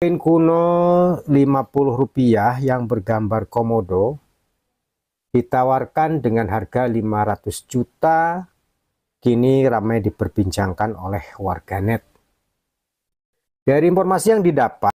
Koin kuno rp rupiah yang bergambar komodo ditawarkan dengan harga 500 juta kini ramai diperbincangkan oleh warganet. Dari informasi yang didapat